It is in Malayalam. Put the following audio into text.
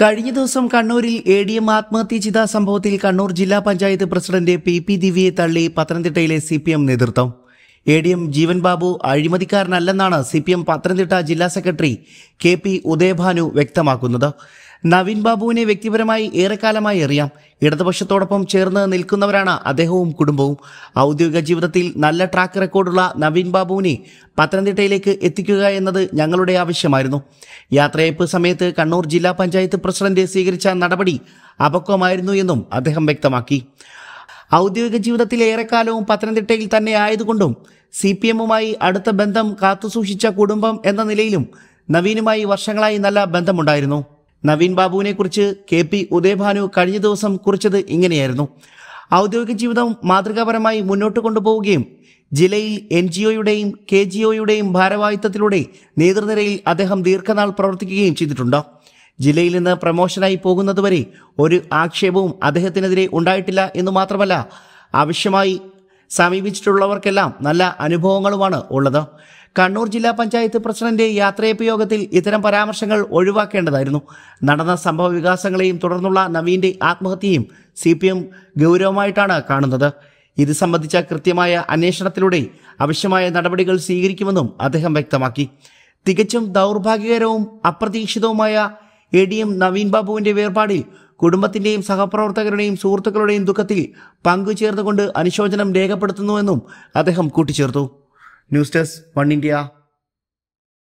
കഴിഞ്ഞ ദിവസം കണ്ണൂരിൽ എ ഡി എം ആത്മഹത്യ ചെയ്ത സംഭവത്തിൽ കണ്ണൂർ ജില്ലാ പഞ്ചായത്ത് പ്രസിഡന്റ് പി പി ദിവ്യയെ തള്ളി പത്തനംതിട്ടയിലെ സി പി എം നേതൃത്വം A D M Jeevan Babu അഴിമതിക്കാരനല്ലെന്നാണ് സി പി എം പത്തനംതിട്ട ജില്ലാ സെക്രട്ടറി കെ പി ഉദയഭാനു വ്യക്തമാക്കുന്നത് നവീൻ ബാബുവിനെ വ്യക്തിപരമായി ഏറെക്കാലമായി അറിയാം ഇടതുപക്ഷത്തോടൊപ്പം ചേർന്ന് നിൽക്കുന്നവരാണ് അദ്ദേഹവും കുടുംബവും ഔദ്യോഗിക ജീവിതത്തിൽ നല്ല ട്രാക്ക് റെക്കോർഡുള്ള നവീൻ ബാബുവിനെ പത്തനംതിട്ടയിലേക്ക് എത്തിക്കുക എന്നത് ഞങ്ങളുടെ ആവശ്യമായിരുന്നു യാത്രയയപ്പ് സമയത്ത് കണ്ണൂർ ജില്ലാ പഞ്ചായത്ത് പ്രസിഡന്റ് സ്വീകരിച്ച നടപടി അപക്വമായിരുന്നു എന്നും അദ്ദേഹം വ്യക്തമാക്കി ഔദ്യോഗിക ജീവിതത്തിൽ ഏറെക്കാലവും പത്തനംതിട്ടയിൽ തന്നെ ആയതുകൊണ്ടും സി പി എമ്മുമായി അടുത്ത ബന്ധം കാത്തുസൂക്ഷിച്ച കുടുംബം എന്ന നിലയിലും നവീനുമായി വർഷങ്ങളായി നല്ല ബന്ധമുണ്ടായിരുന്നു നവീൻ ബാബുവിനെ കുറിച്ച് കെ പി ഉദയഭാനു കഴിഞ്ഞ ദിവസം കുറിച്ചത് ഇങ്ങനെയായിരുന്നു ഔദ്യോഗിക ജീവിതം മാതൃകാപരമായി മുന്നോട്ട് കൊണ്ടുപോവുകയും ജില്ലയിൽ എൻ ജി ഒയുടെയും കെ ജി ഒയുടെയും ഭാരവാഹിത്വത്തിലൂടെ നേതൃനിരയിൽ അദ്ദേഹം ദീർഘനാൾ പ്രവർത്തിക്കുകയും ചെയ്തിട്ടുണ്ട് ജില്ലയിൽ നിന്ന് പ്രമോഷനായി പോകുന്നതുവരെ ഒരു ആക്ഷേപവും അദ്ദേഹത്തിനെതിരെ ഉണ്ടായിട്ടില്ല എന്ന് മാത്രമല്ല ആവശ്യമായി സമീപിച്ചിട്ടുള്ളവർക്കെല്ലാം നല്ല അനുഭവങ്ങളുമാണ് ഉള്ളത് കണ്ണൂർ ജില്ലാ പഞ്ചായത്ത് പ്രസിഡന്റ് യാത്രയപ്പ് യോഗത്തിൽ ഇത്തരം പരാമർശങ്ങൾ ഒഴിവാക്കേണ്ടതായിരുന്നു നടന്ന സംഭവ വികാസങ്ങളെയും തുടർന്നുള്ള നവീന്റെ ആത്മഹത്യയും സി പി എം ഗൗരവമായിട്ടാണ് കാണുന്നത് ഇത് സംബന്ധിച്ച കൃത്യമായ അന്വേഷണത്തിലൂടെ ആവശ്യമായ നടപടികൾ സ്വീകരിക്കുമെന്നും അദ്ദേഹം വ്യക്തമാക്കി തികച്ചും ദൗർഭാഗ്യകരവും അപ്രതീക്ഷിതവുമായ എ ഡി എം നവീൻ ബാബുവിന്റെ വേർപാടിൽ കുടുംബത്തിന്റെയും സഹപ്രവർത്തകരുടെയും സുഹൃത്തുക്കളുടെയും ദുഃഖത്തിൽ പങ്കുചേർന്നുകൊണ്ട് അനുശോചനം രേഖപ്പെടുത്തുന്നുവെന്നും അദ്ദേഹം കൂട്ടിച്ചേർത്തു ന്യൂസ് ഡെസ്ക് വൺ ഇന്ത്യ